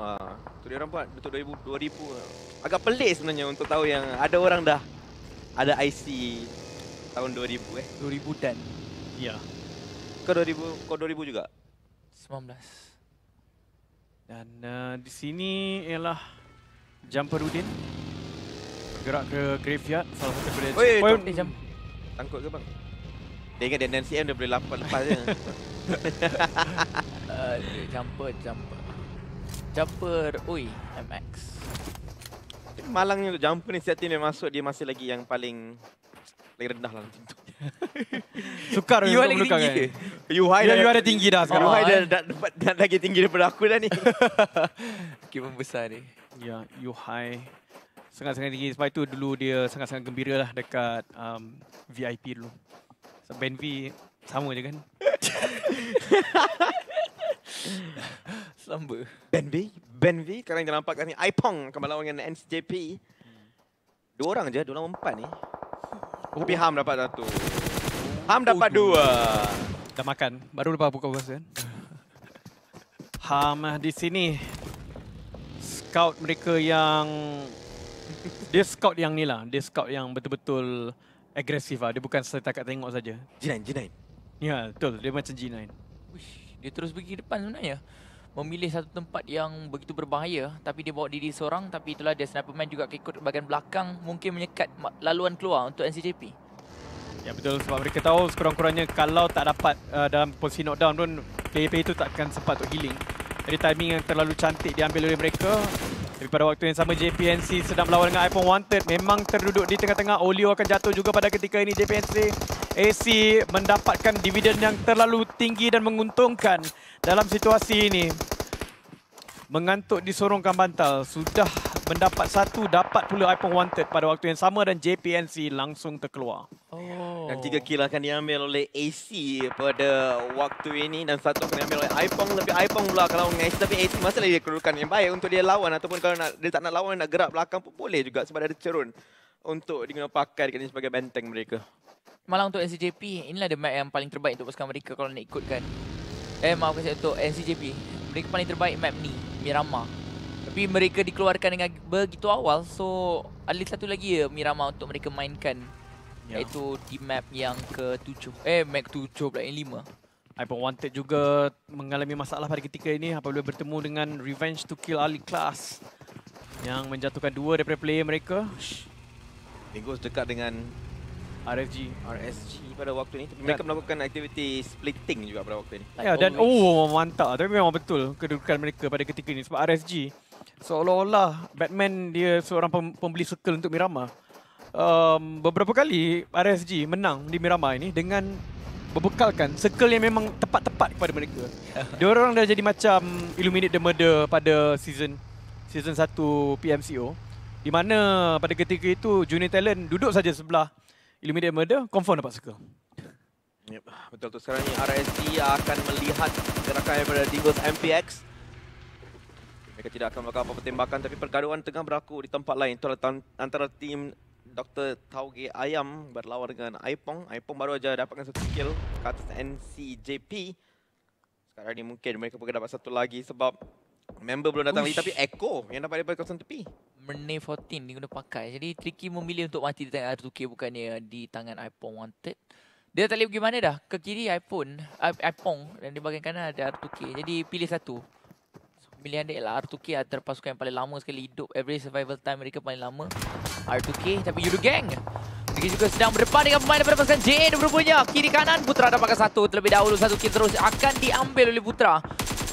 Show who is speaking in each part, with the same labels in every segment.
Speaker 1: Ah, tu dia orang buat untuk 2000 lah. agak pelik sebenarnya untuk tahu yang ada orang dah ada IC tahun 2000 eh 2000 dan ya kau 2000 kau 2000 juga
Speaker 2: 19
Speaker 3: dan uh, di sini ialah Jamparudin bergerak ke graveyard salah satu benda oi oi eh, jam tangkut ke bang dia ingat dia NCM dia boleh
Speaker 1: lapar lepas je eh, jumper jumper Jumper Ui MX Tapi malangnya jumper ni Setiap team dia masuk Dia masih lagi yang paling Lagi rendah lah Tentu Sukar You are tinggi kan? You high You ada tinggi dah sekarang You high dah dapat dah, lagi tinggi daripada aku dah ni
Speaker 3: Kira besar ni Ya yeah, You high Sangat-sangat tinggi Sebab itu dulu dia Sangat-sangat gembira lah Dekat um, VIP dulu Band V Sama je kan
Speaker 2: lamba. Ben V.
Speaker 1: Ben V. Sekarang kita nampak kat sini. Aipong akan melawan dengan NCJP. Dua orang je.
Speaker 3: Dua orang empat ni. Oh. Tapi Ham dapat satu. Ham dapat oh, dua. dua. Dah makan. Baru lepas buka puasa kan. Ham eh, di sini. Scout mereka yang... Dia scout yang ni lah. Dia scout yang betul-betul agresif lah. Dia bukan setakat tengok saja. G9, G9. Ya, betul. Dia macam G9.
Speaker 2: dia terus pergi depan sebenarnya memilih satu tempat yang begitu berbahaya tapi dia bawa diri seorang tapi itulah dia sniperman juga ikut bahagian belakang mungkin menyekat laluan keluar untuk NCJP.
Speaker 3: Ya betul sebab mereka tahu sekurang-kurangnya kalau tak dapat uh, dalam posisi knockdown pun player-player itu takkan sempat untuk healing. Jadi timing yang terlalu cantik diambil oleh mereka Daripada waktu yang sama JPNC sedang berlawan dengan iPhone Wanted memang terduduk di tengah-tengah Olio akan jatuh juga pada ketika ini JPNC AC mendapatkan dividen yang terlalu tinggi dan menguntungkan dalam situasi ini mengantuk disorongkan bantal sudah mendapat satu dapat pula iPhone Wanted pada waktu yang sama dan JPNC langsung terkeluar. Oh. Dan tiga kill akan diambil oleh AC
Speaker 1: pada waktu ini dan satu akan diambil oleh iPhone lebih iPhone pula kalau ngais tapi AC masih lagi kedudukan yang baik untuk dia lawan ataupun kalau nak, dia tak nak lawan nak gerak belakang pun boleh juga sebab ada cerun untuk diguna pakai dekat sini sebagai benteng mereka.
Speaker 2: Malang untuk NCJP, inilah the map yang paling terbaik untuk pasukan mereka kalau nak ikutkan. Eh, maafkan saya untuk NCJP. Mereka paling terbaik map ni, Mirama. Tapi mereka dikeluarkan dengan begitu awal So ada satu lagi ya Mirama untuk mereka mainkan yeah. Iaitu di map yang ke-7 Eh map ke-7 pula
Speaker 3: yang 5 Ipon Wanted juga mengalami masalah pada ketika ini apabila bertemu dengan Revenge to Kill Ali Class yang menjatuhkan dua daripada player mereka.
Speaker 1: Tengok dekat dengan RSG. RSG pada waktu ini. Tapi mereka melakukan aktiviti splitting juga pada waktu ini. Ya, like dan oh
Speaker 3: mantap. Tapi memang betul kedudukan mereka pada ketika ini sebab RSG seolah-olah Batman dia seorang pembeli sekel untuk Mirama. Um, beberapa kali RSG menang di Mirama ini dengan berbekalkan sekel yang memang tepat-tepat kepada mereka. Dia orang dah jadi macam Illuminate the Murder pada season season 1 PMCO di mana pada ketika itu junior talent duduk saja sebelah Illuminate Murder confirm dapat sekel?
Speaker 1: Yep, betul tu. Sekarang ni RSG akan melihat gerakan daripada Dingles MPX. Mereka tidak akan melakukan apa-apa tembakan tapi perkaduan tengah berlaku di tempat lain. Itu antara tim Dr. Tauge Ayam berlawan dengan Aipong. Aipong baru saja dapatkan satu kill ke atas NCJP. Sekarang ini mungkin mereka boleh dapat satu lagi sebab member belum datang Uish. lagi tapi Echo yang dapat daripada kawasan
Speaker 2: tepi. Mernay 14 ni guna pakai. Jadi tricky memilih untuk mati di tangan R2K bukannya di tangan Aipong Wanted. Dia tak boleh pergi mana dah? Ke kiri iPhone, dan di bahagian kanan ada R2K. Jadi pilih satu pilihan dia ialah R2K antara pasukan yang paling lama sekali hidup. Average survival time mereka paling lama. R2K tapi Yudu Gang. Yudu juga sedang berdepan dengan pemain daripada pasukan JN berupanya. Kiri kanan Putra dapatkan satu. Terlebih dahulu satu kill terus akan diambil oleh Putra.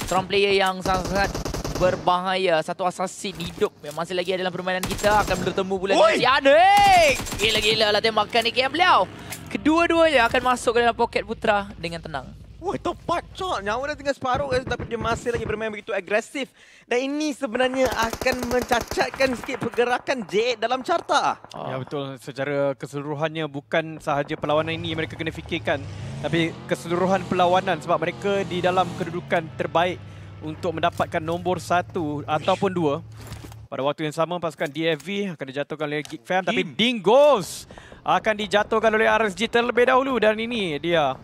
Speaker 2: Seorang player yang sangat-sangat berbahaya. Satu asasi hidup yang masih lagi dalam permainan kita. Akan bertemu pula dengan si Anik. Gila-gila lah tembakan ni KM beliau. Kedua-duanya akan masuk ke dalam poket Putra dengan tenang.
Speaker 1: Wah the fuck, Chok? Nyawa dah tinggal separuh guys, tapi dia masih lagi bermain begitu agresif. Dan ini sebenarnya akan mencacatkan sikit pergerakan J8 dalam carta.
Speaker 3: Ah. Ya, betul. Secara keseluruhannya bukan sahaja perlawanan ini yang mereka kena fikirkan. Tapi keseluruhan perlawanan sebab mereka di dalam kedudukan terbaik untuk mendapatkan nombor satu Uish. ataupun dua. Pada waktu yang sama, pasukan DFV akan dijatuhkan oleh Geek Fam. Tapi Ding akan dijatuhkan oleh RSG terlebih dahulu. Dan ini dia...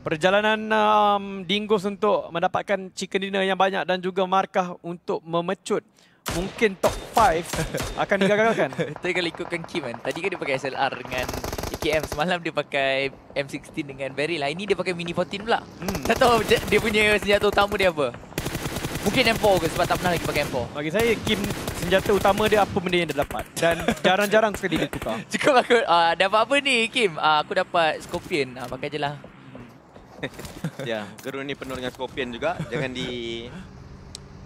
Speaker 3: Perjalanan um, Dingus untuk mendapatkan chicken dinner yang banyak dan juga markah untuk memecut mungkin top 5 akan digagalkan.
Speaker 2: Tapi kalau ikutkan Kim kan, tadi kan dia pakai SLR dengan AKM. Semalam dia pakai M16 dengan Barry lah. Ini dia pakai Mini 14 pula. Hmm. Tak tahu dia punya senjata utama dia apa. Mungkin M4 ke sebab tak pernah lagi
Speaker 3: pakai M4. Bagi saya, Kim senjata utama dia apa benda yang dia dapat. Dan jarang-jarang sekali dia tukar.
Speaker 2: Cukup aku, uh, ah, dapat apa ni Kim? Uh, aku dapat Scorpion. Uh, pakai je lah.
Speaker 1: ya, Gerun ini penuh dengan skopin juga. Jangan di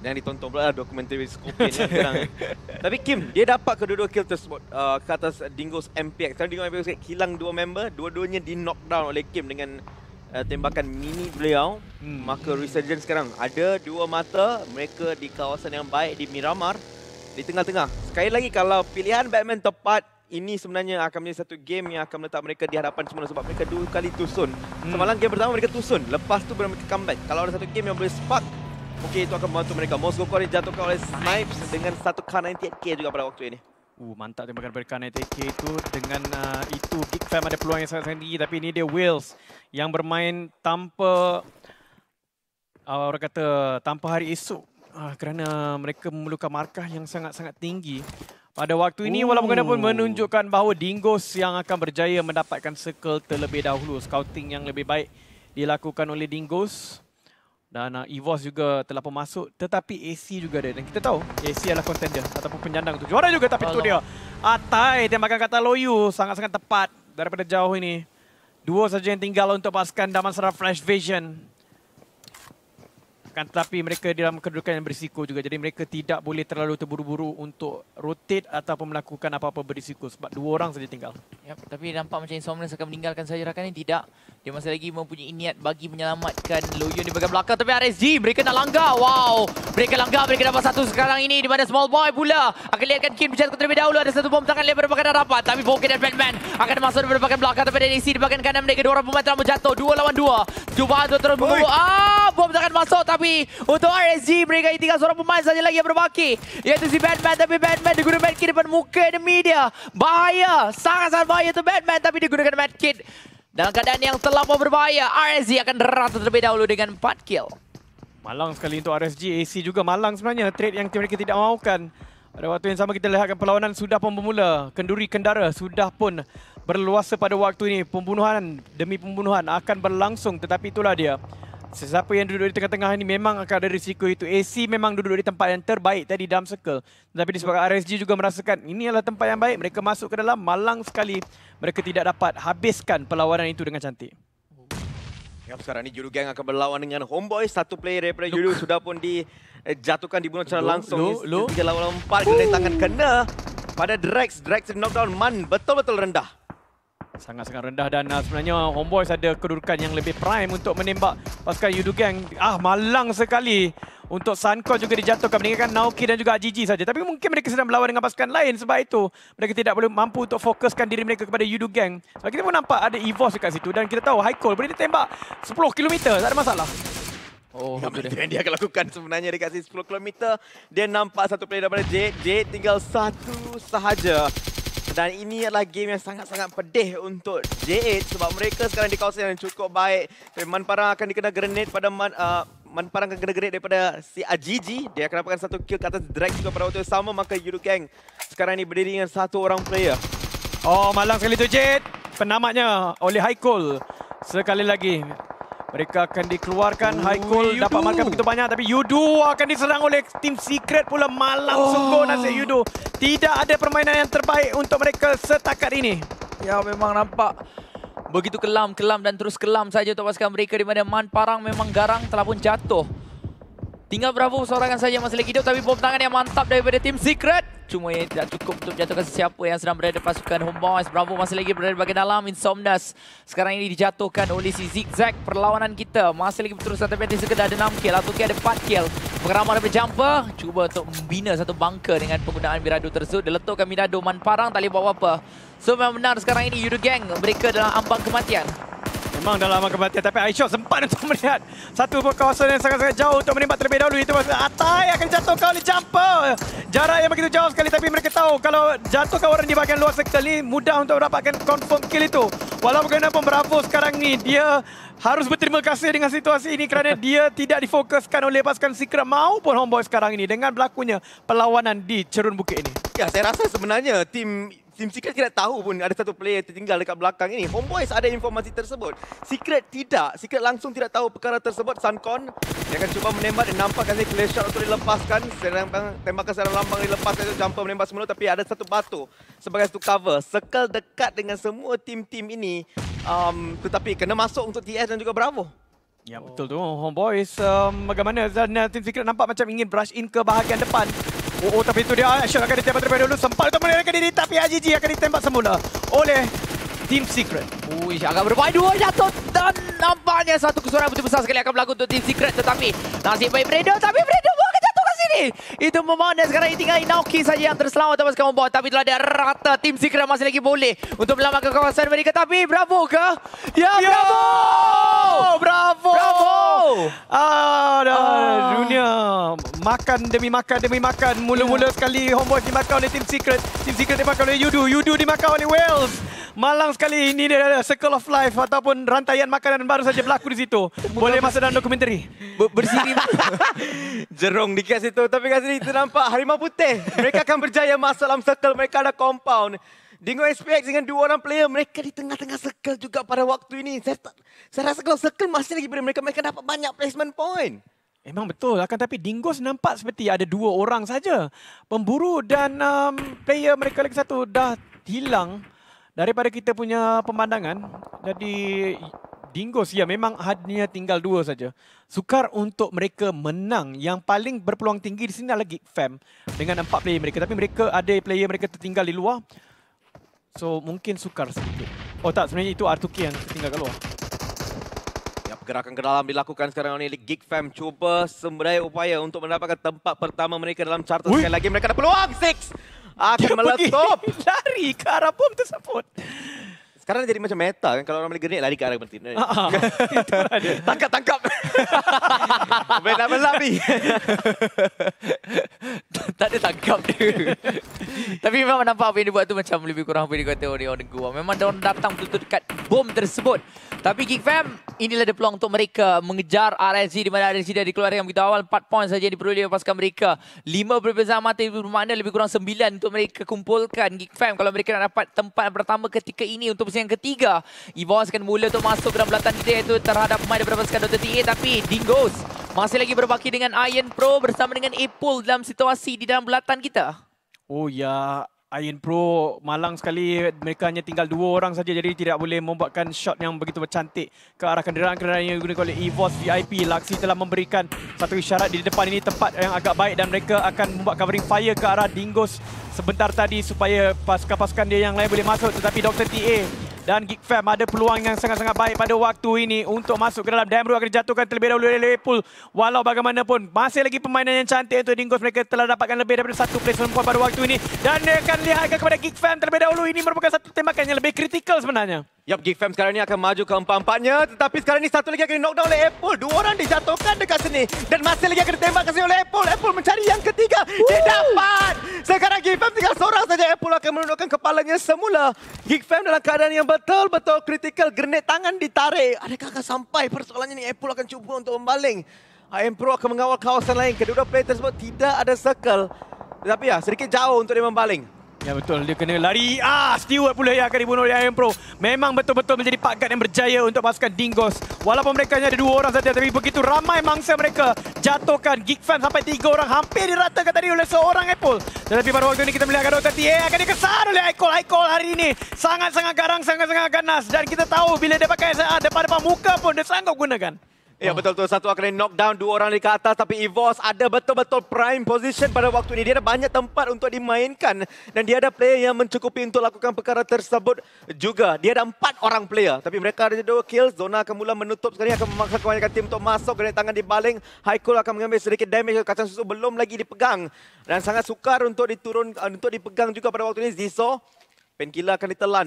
Speaker 1: jangan ditonton pula lah dokumentari skopin yang sekarang. Tapi Kim, dia dapat kedua-dua kill tersebut uh, ke atas Dingo's MPX. Tadi Dingo MPX hilang dua member, dua-duanya di knockdown oleh Kim dengan uh, tembakan mini beliau. Hmm. Maka Resurgence sekarang ada dua mata, mereka di kawasan yang baik di Miramar. Di tengah-tengah. Sekali lagi kalau pilihan Batman tepat, ini sebenarnya akan menjadi satu game yang akan meletak mereka di hadapan semula sebab mereka dua kali tusun. Hmm. Semalam game pertama mereka tusun, lepas tu mereka comeback. Kalau ada satu game yang boleh spark, mungkin itu akan membantu mereka. Moskow Core dijatuhkan
Speaker 3: oleh Snipes dengan satu k 98 juga pada waktu ini. Uh, mantap tembakan daripada k 98 itu dengan uh, itu Geek Fam ada peluang yang sangat tinggi tapi ini dia Wills yang bermain tanpa uh, orang kata tanpa hari esok uh, kerana mereka memerlukan markah yang sangat-sangat tinggi pada waktu ini Ooh. walaupun pun menunjukkan bahawa Dingos yang akan berjaya mendapatkan circle terlebih dahulu. Scouting yang lebih baik dilakukan oleh Dingos. Dan uh, Evos juga telah pun masuk tetapi AC juga ada. Dan kita tahu AC adalah contender ataupun penyandang tu. Juara juga tapi Alam. tu dia. Atai ah, tembakan kata Loyu sangat-sangat tepat daripada jauh ini. Dua saja yang tinggal untuk pasukan Damansara Flash Vision. Kan tetapi mereka dalam kedudukan yang berisiko juga. Jadi mereka tidak boleh terlalu terburu-buru untuk rotate ataupun melakukan apa-apa berisiko. Sebab dua orang saja
Speaker 2: tinggal. Yep, tapi nampak macam Insomnus akan meninggalkan sahaja rakan ini. Tidak. Dia masih lagi mempunyai niat bagi menyelamatkan Loyun di bagian belakang. Tapi RSG mereka nak langgar. Wow. Mereka langgar. Mereka dapat satu sekarang ini. Di mana small boy pula. Akan lihatkan Kin berjatuh terlebih dahulu. Ada satu bom tangan lebar bagian rapat. Tapi Vogue dan Batman akan masuk di bagian belakang. Tapi ada di bagian kanan mereka. Dua orang pemain telah jatuh Dua lawan dua. Cuba untuk terus mengubur. Ah! bom akan masuk tapi untuk RSG mereka ini tinggal seorang pemain saja lagi yang berbaki iaitu si Batman tapi Batman digunakan medkit depan muka enemy dia bahaya sangat-sangat bahaya tu Batman tapi digunakan medkit dalam keadaan yang terlalu berbahaya RSG akan rata terlebih dahulu dengan 4 kill
Speaker 3: malang sekali untuk RSG AC juga malang sebenarnya trade yang mereka tidak mahukan pada waktu yang sama kita lihatkan perlawanan sudah pun bermula kenduri kendara sudah pun berluasa pada waktu ini pembunuhan demi pembunuhan akan berlangsung tetapi itulah dia Sesiapa yang duduk di tengah-tengah ini memang akan ada risiko itu. AC memang duduk di tempat yang terbaik tadi dalam circle. Tapi disebabkan RSG juga merasakan ini adalah tempat yang baik. Mereka masuk ke dalam malang sekali. Mereka tidak dapat habiskan perlawanan itu dengan cantik.
Speaker 1: Yang sekarang ini Judo Gang akan berlawan dengan Homeboy. Satu player daripada Judo sudah pun dijatuhkan dibunuh secara langsung. Look, look. Tiga lawan empat. Dari tangan kena pada Drax. Drax di knockdown man betul-betul
Speaker 3: rendah sangat-sangat rendah dan ah, sebenarnya Homeboys ada kedudukan yang lebih prime untuk menembak pasukan Yudu Gang. Ah malang sekali untuk Sunco juga dijatuhkan meninggalkan Nauki dan juga Ajiji saja. Tapi mungkin mereka sedang berlawan dengan pasukan lain sebab itu mereka tidak boleh mampu untuk fokuskan diri mereka kepada Yudu Gang. Sebab kita pun nampak ada Evos dekat situ dan kita tahu Haikol boleh ditembak 10 km tak ada masalah. Oh, ya, dia. yang dia akan lakukan sebenarnya dekat sini 10 km.
Speaker 1: Dia nampak satu player daripada Jade. Jade tinggal satu sahaja. Dan ini adalah game yang sangat-sangat pedih untuk J8 sebab mereka sekarang di kawasan yang cukup baik. Eh, man Parang akan dikena grenade pada Man, uh, Man Parang akan kena grenade daripada si Ajiji. Dia akan dapatkan satu kill ke atas drag juga pada waktu yang sama. Maka Yuru Gang sekarang ini berdiri dengan satu orang player.
Speaker 3: Oh, malang sekali tu Jade. Penamatnya oleh Haikul. Sekali lagi, mereka akan dikeluarkan. High Cool. dapat markah begitu banyak. Tapi Yudo akan diserang oleh tim Secret pula. malam oh. sungguh nasib Yudo. Tidak ada permainan yang terbaik untuk mereka setakat
Speaker 2: ini. Ya, memang nampak. Begitu kelam, kelam dan terus kelam saja untuk pasukan mereka. Di mana Man Parang memang garang telah pun jatuh. Tinggal Bravo Seorang saja masih lagi hidup tapi bom tangan yang mantap daripada tim Secret. Cuma yang tidak cukup untuk jatuhkan sesiapa yang sedang berada pasukan home boys. Bravo masih lagi berada bagian dalam Insomnas. Sekarang ini dijatuhkan oleh si Zigzag perlawanan kita. Masih lagi berterusan tapi nanti sekedar ada 6 kill. Atau ada 4 kill. Pengeramah daripada jumper. Cuba untuk membina satu bunker dengan penggunaan Mirado tersebut. Diletukkan Mirado Man Parang tak boleh buat apa-apa. So memang benar sekarang ini Yudu Gang mereka dalam ambang kematian memang dah lama
Speaker 3: kebatian tapi Aisyah sempat untuk melihat satu kawasan yang sangat-sangat jauh untuk menembak terlebih dahulu itu masa
Speaker 2: Atai akan jatuh kali
Speaker 3: jumper jarak yang begitu jauh sekali tapi mereka tahu kalau jatuh orang di bahagian luar sekali mudah untuk mendapatkan confirm kill itu walaupun kenapa Bravo sekarang ni dia harus berterima kasih dengan situasi ini kerana dia tidak difokuskan oleh pasukan Secret maupun Homeboy sekarang ini dengan berlakunya perlawanan di Cerun Bukit ini. Ya, saya rasa sebenarnya tim Team Secret tidak tahu pun
Speaker 1: ada satu player tertinggal dekat belakang ini. Homeboys ada informasi tersebut. Secret tidak. Secret langsung tidak tahu perkara tersebut. Suncon dia akan cuba menembak dan nampak kasi clear shot untuk dilepaskan. Serang, tembakan serang lambang dilepaskan itu jumpa menembak semula. Tapi ada satu batu sebagai satu cover. Circle dekat dengan semua team-team ini. Um, tetapi kena masuk untuk TS dan juga Bravo.
Speaker 3: Ya betul tu. Homeboys um, bagaimana Zana, uh, Team Secret nampak macam ingin brush in ke bahagian depan. Oh, oh tapi itu dia Ashok akan ditembak terlebih dulu Sempat untuk menerangkan diri Tapi Ajiji akan ditembak semula
Speaker 2: Oleh Team
Speaker 3: Secret Uish agak berbaik Dua jatuh
Speaker 2: Dan nampaknya Satu kesuaraan betul besar sekali Akan berlaku untuk Team Secret Tetapi Nasib baik Bredo Tapi Bredo sini. Itu memang dan sekarang ini tinggal Inoki saja yang terselamat atas kamu kawan Tapi telah ada rata tim Secret masih lagi boleh untuk melamatkan kawasan mereka. Tapi bravo ke? Ya, ya. bravo! Bravo! Bravo!
Speaker 3: Ah, dah ah. dunia. Makan demi makan demi makan. Mula-mula yeah. sekali homeboy dimakan oleh tim Secret. Tim Secret dimakan oleh Yudu. Yudu dimakan oleh Wales. Malang sekali ini dia ada Circle of Life ataupun rantaian makanan baru saja berlaku di situ. Boleh masuk dalam dokumentari. Bersiri jerong di kat situ. Tapi kat sini
Speaker 1: nampak harimau putih. Mereka akan berjaya masuk dalam circle. Mereka ada compound. Dingo SPX dengan
Speaker 3: dua orang player. Mereka di tengah-tengah circle juga pada waktu ini. Saya, tak, saya rasa kalau circle masih lagi boleh. Mereka, mereka dapat banyak placement point. Memang betul. Akan tapi Dingos nampak seperti ada dua orang saja. Pemburu dan um, player mereka lagi satu dah hilang daripada kita punya pemandangan jadi Dingos ya memang hanya tinggal dua saja. Sukar untuk mereka menang. Yang paling berpeluang tinggi di sini adalah Geek Fam dengan empat player mereka. Tapi mereka ada player mereka tertinggal di luar. So mungkin sukar sedikit. Oh tak sebenarnya itu R2K yang tertinggal di luar.
Speaker 1: Ya, pergerakan ke dalam dilakukan sekarang oleh Geek Fam. Cuba sembraya upaya untuk mendapatkan tempat pertama mereka dalam carta. Sekali lagi mereka ada peluang. Six! Aku dia meletup. lari ke arah bom tersebut. Sekarang jadi macam meta kan. Kalau orang beli grenade, lari ke arah penting. tangkap, tangkap. Boleh nak ni
Speaker 2: Tak ada tangkap dia. Tapi memang nampak apa yang dia buat tu macam lebih kurang apa yang dia kata gua. Memang dia orang datang betul-betul dekat bom tersebut. Tapi Geek Fam, inilah dia peluang untuk mereka mengejar RNC di mana RNC dah dikeluarkan begitu awal. empat poin saja yang diperoleh lepaskan mereka. lima 5 perbezaan mata bermakna lebih kurang sembilan untuk mereka kumpulkan Geek Fam. Kalau mereka nak dapat tempat pertama ketika ini untuk persaingan ketiga. Evos akan mula untuk masuk ke dalam belakang kita itu terhadap pemain daripada pasukan Dota TA. Tapi Dingoes masih lagi berbaki dengan Iron Pro bersama dengan Apple dalam situasi di dalam belakang kita.
Speaker 3: Oh ya, Iron Pro malang sekali mereka hanya tinggal dua orang saja jadi tidak boleh membuatkan shot yang begitu cantik ke arah kenderaan kenderaan yang digunakan oleh EVOS VIP Laksi telah memberikan satu isyarat di depan ini tempat yang agak baik dan mereka akan membuat covering fire ke arah Dingos sebentar tadi supaya pasukan-pasukan dia yang lain boleh masuk tetapi Dr. TA dan Geek Fam ada peluang yang sangat-sangat baik pada waktu ini untuk masuk ke dalam. Damru akan dijatuhkan terlebih dahulu oleh Liverpool. Walau bagaimanapun, masih lagi permainan yang cantik untuk Dingos. Mereka telah dapatkan lebih daripada satu placement point pada waktu ini. Dan akan lihat kepada Geek Fam terlebih dahulu. Ini merupakan satu tembakan
Speaker 1: yang lebih kritikal sebenarnya. Yap, Fam sekarang ni akan maju ke empat-empatnya. Tetapi sekarang ni satu lagi akan di knockdown oleh Apple. Dua orang dijatuhkan dekat sini. Dan masih lagi akan ditembak ke sini oleh Apple. Apple mencari yang ketiga. Woo. Dia dapat. Sekarang GFM tinggal seorang saja. Apple akan menundukkan kepalanya semula. Geek Fam dalam keadaan yang betul-betul kritikal. Grenade tangan ditarik. Adakah akan sampai persoalannya ni? Apple akan cuba untuk membaling. AM Pro akan mengawal kawasan lain. Kedua-dua player tersebut tidak ada circle.
Speaker 3: Tetapi ya, sedikit jauh untuk dia membaling. Ya betul, dia kena lari. Ah, Stewart pula yang akan dibunuh oleh Iron Pro. Memang betul-betul menjadi part guard yang berjaya untuk pasukan Dingos. Walaupun mereka hanya ada dua orang saja, tapi begitu ramai mangsa mereka jatuhkan Geek Fam sampai tiga orang. Hampir diratakan tadi oleh seorang Apple. Tetapi pada waktu ini kita melihat Dota TA akan dikesan oleh Icol. Icol hari ini sangat-sangat garang, sangat-sangat ganas. Dan kita tahu bila dia pakai SA ah, depan-depan muka pun dia sanggup gunakan.
Speaker 1: Ya oh. betul betul satu akan knock down dua orang di ke atas tapi Evos ada betul-betul prime position pada waktu ini. Dia ada banyak tempat untuk dimainkan dan dia ada player yang mencukupi untuk lakukan perkara tersebut juga. Dia ada empat orang player tapi mereka ada dua kill. Zona akan mula menutup sekarang akan memaksa kebanyakan tim untuk masuk kena tangan dibaling. Haikul akan mengambil sedikit damage kacang susu belum lagi dipegang dan sangat sukar untuk diturun eh, untuk dipegang juga pada waktu ini Ziso. Penkila akan ditelan.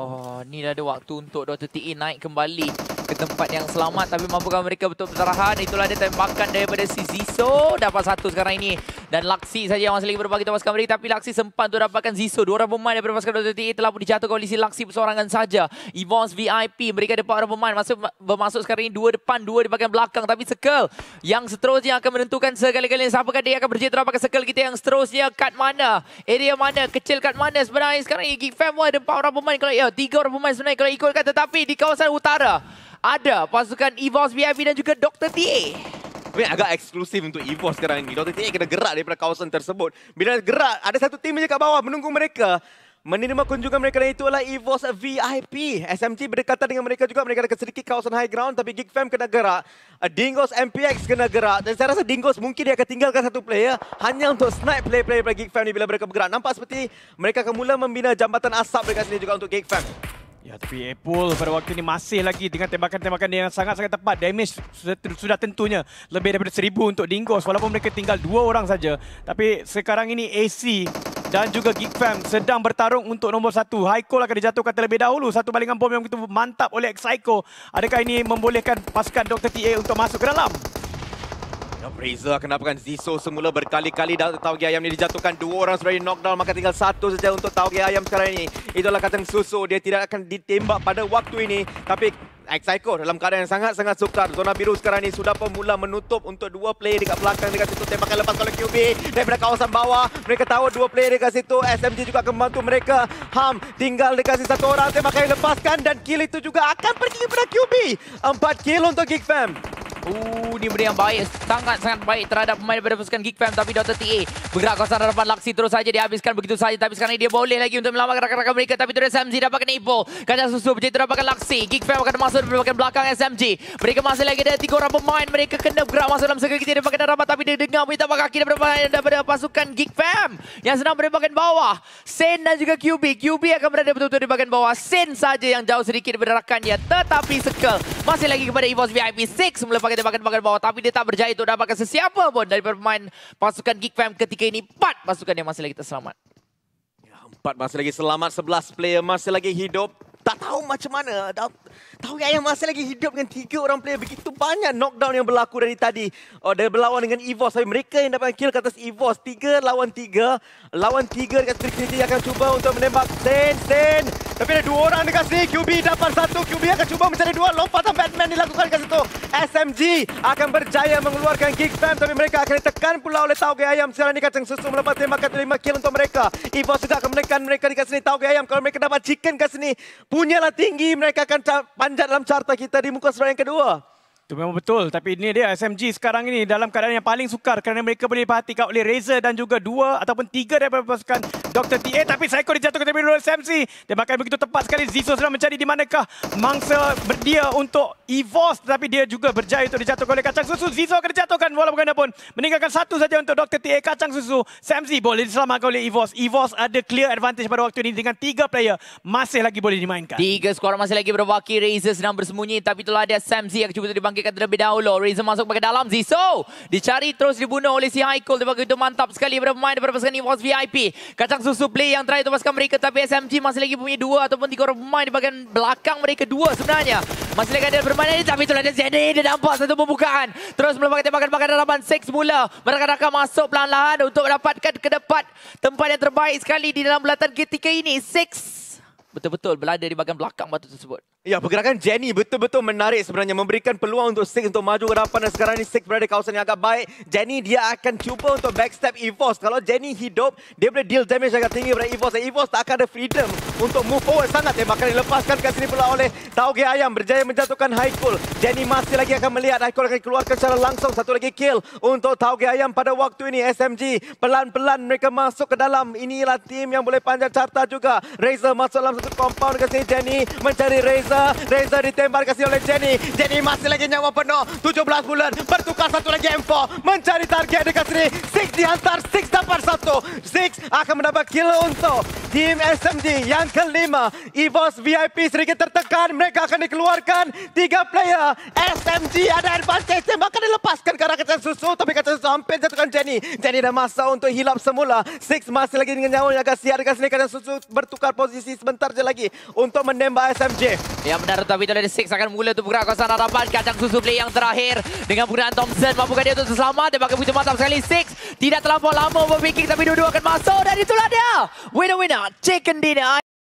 Speaker 2: Oh, ni dah ada waktu untuk Dr. TE naik kembali ke tempat yang selamat tapi mampukah mereka betul bertahan itulah dia tembakan daripada si Ziso dapat satu sekarang ini dan Laksi saja yang masih lagi berbagi tempat sekarang tapi Laksi sempat untuk dapatkan Ziso dua orang pemain daripada pasukan Dota telah pun dijatuhkan oleh si Laksi seorangan saja Evans VIP mereka dapat orang pemain masuk bermasuk sekarang ini dua depan dua di bahagian belakang tapi Sekel yang seterusnya akan menentukan segala-galanya siapakah dia akan berjaya terhadap Sekel kita yang seterusnya kat mana area mana kecil kat mana sebenarnya sekarang ini Geek Fam ada empat orang pemain kalau ya tiga orang pemain sebenarnya kalau ikutkan tetapi di kawasan utara ada pasukan EVOS VIP dan juga Dr. T.
Speaker 1: Ini agak eksklusif untuk EVOS sekarang ini. Dr. TA kena gerak daripada kawasan tersebut. Bila gerak, ada satu tim saja kat bawah menunggu mereka. Menerima kunjungan mereka dan itu adalah EVOS VIP. SMG berdekatan dengan mereka juga. Mereka ada sedikit kawasan high ground tapi Fam kena gerak. Eh, Dingos MPX kena gerak. Dan saya rasa Dingos mungkin dia akan tinggalkan satu player. Hanya untuk snipe player-player Fam ni bila mereka bergerak. Nampak seperti mereka akan mula membina jambatan asap mereka sini juga untuk Geekfam. Fam.
Speaker 3: Ya, tapi Apple eh, pada waktu ini masih lagi dengan tembakan-tembakan yang sangat-sangat tepat. Damage sudah, sudah tentunya lebih daripada seribu untuk Dingos. Walaupun mereka tinggal dua orang saja. Tapi sekarang ini AC dan juga Geek Fam sedang bertarung untuk nombor satu. Haiko akan dijatuhkan terlebih dahulu. Satu balingan bom yang begitu mantap oleh Exaiko. Adakah ini membolehkan pasukan Dr. TA untuk masuk ke dalam?
Speaker 1: Reza kena pegang Ziso semula berkali-kali dah Tauge Ayam ni dijatuhkan dua orang sebenarnya knockdown maka tinggal satu saja untuk Tauge Ayam sekarang ini. Itulah kata Susu dia tidak akan ditembak pada waktu ini tapi Exaiko dalam keadaan yang sangat-sangat sukar. Zona biru sekarang ini sudah pemula menutup untuk dua player dekat belakang dekat situ tembakan lepas oleh QB daripada kawasan bawah. Mereka tahu dua player dekat situ. SMG juga akan membantu mereka. Ham tinggal dekat situ satu orang tembakan yang lepaskan dan kill itu juga akan pergi kepada QB. Empat kill untuk Geek Fam.
Speaker 2: Uh, ini benda yang baik. Sangat-sangat baik terhadap pemain daripada pasukan Geek Fam. Tapi Dr. TA bergerak kawasan hadapan Laksi terus saja. Dihabiskan begitu saja. Tapi sekarang ini dia boleh lagi untuk melawan rakan-rakan mereka. Tapi terus SMG dapatkan Evo. Kacang susu. Pecah itu dapatkan Laksi. Geek Fam akan masuk di belakang, belakang SMG. Mereka masih lagi ada tiga orang pemain. Mereka kena bergerak masuk dalam segera kita. Dia dapatkan hadapan. Tapi dia dengar bunyi tapak kaki daripada, daripada pasukan Geek Fam. Yang senang berada bagian bawah. Sen dan juga QB. QB akan berada betul-betul di bagian bawah. Sen saja yang jauh sedikit daripada Tetapi sekel masih lagi kepada Evo's VIP 6 mulai dia makan dimakan bawah. Tapi dia tak berjaya untuk dapatkan sesiapa pun dari pemain pasukan Geek Fam ketika ini. Empat pasukan yang masih lagi terselamat.
Speaker 1: Ya, empat masih lagi selamat. Sebelas player masih lagi hidup.
Speaker 2: Tak tahu macam mana tahu yang masih lagi hidup dengan tiga
Speaker 1: orang player begitu banyak knockdown yang berlaku dari tadi. Oh, dia berlawan dengan Evos tapi mereka yang dapat kill ke atas Evos. Tiga lawan tiga. Lawan tiga dekat Trinity akan cuba untuk menembak Sen, Sen. Tapi ada dua orang dekat sini. QB dapat satu. QB akan cuba mencari dua. Lompatan Batman dilakukan dekat situ. SMG akan berjaya mengeluarkan kick spam tapi mereka akan ditekan pula oleh Tauge Ayam. Sekarang ini kacang susu melepas tembakan lima kill untuk mereka. Evos juga akan menekan mereka dekat sini. Tauge Ayam kalau mereka dapat chicken dekat sini. Punyalah tinggi mereka akan pandang dalam carta kita di muka surat yang kedua.
Speaker 3: Itu memang betul. Tapi ini dia SMG sekarang ini dalam keadaan yang paling sukar kerana mereka boleh diperhatikan oleh Razer dan juga dua ataupun tiga daripada pasukan Dr. TA. Tapi Psycho dijatuhkan terlebih dahulu SMC. Dia bahkan begitu tepat sekali. Zizo sedang mencari di manakah mangsa berdia untuk Evos. Tapi dia juga berjaya untuk dijatuhkan oleh Kacang Susu. Zizo akan dijatuhkan walaupun anda pun meninggalkan satu saja untuk Dr. TA Kacang Susu. SMC boleh diselamatkan oleh Evos. Evos ada clear advantage pada waktu ini dengan tiga player
Speaker 2: masih lagi boleh dimainkan. Tiga skor masih lagi berwaki. Razer sedang bersembunyi. Tapi itulah dia SMC yang cuba terbang dibangkitkan terlebih dahulu. Razor masuk ke dalam. Zizo dicari terus dibunuh oleh si Haikul. Dia itu mantap sekali daripada pemain daripada pasukan Evos VIP. Kacang susu play yang terakhir untuk mereka. Tapi SMG masih lagi punya dua ataupun tiga orang pemain di bagian belakang mereka dua sebenarnya. Masih lagi ada bermain ini. Tapi itulah ada ZD. Dia nampak satu pembukaan. Terus melepaskan tembakan bagian dalaman. Six mula. Mereka akan masuk pelan pelan untuk mendapatkan ke depan tempat yang terbaik sekali di dalam belatan ketika ini. Six betul-betul berada di bahagian belakang batu tersebut.
Speaker 1: Ya, pergerakan Jenny betul-betul menarik sebenarnya. Memberikan peluang untuk Six untuk maju ke depan. Dan sekarang ini Six berada di kawasan yang agak baik. Jenny dia akan cuba untuk backstep EVOS. Kalau Jenny hidup, dia boleh deal damage yang agak tinggi pada EVOS. Dan EVOS tak akan ada freedom untuk move forward sangat. Dia bakal dilepaskan ke sini pula oleh Tauge Ayam. Berjaya menjatuhkan Haikul. Jenny masih lagi akan melihat. Haikul akan keluarkan secara langsung. Satu lagi kill untuk Tauge Ayam pada waktu ini. SMG pelan-pelan mereka masuk ke dalam. Inilah tim yang boleh panjang carta juga. Razor masuk dalam satu compound ke sini Jenny mencari Reza. Reza ditembak ke sini oleh Jenny. Jenny masih lagi nyawa penuh. 17 bulan bertukar satu lagi M4 mencari target dekat sini. Six dihantar, Six dapat satu. Six akan mendapat kill untuk Team SMG, yang kelima EVOS VIP sedikit tertekan Mereka akan dikeluarkan Tiga player SMG ada advantage Tembakan dilepaskan ke arah kacang susu Tapi kacang susu hampir jatuhkan Jenny Jenny dah masa untuk hilap semula Six masih lagi dengan nyawa Agak siar dekat sini Kacang susu bertukar posisi sebentar je lagi Untuk menembak SMG
Speaker 2: Ya benar tapi dari Six akan mula untuk bergerak Kau sana dapat susu play yang terakhir Dengan penggunaan Thompson Mampukan dia untuk selamat Dia pakai punca mantap sekali Six tidak terlalu lama berpikir Tapi dua-dua akan masuk Dan itulah dia Winner-winner not taken, did I?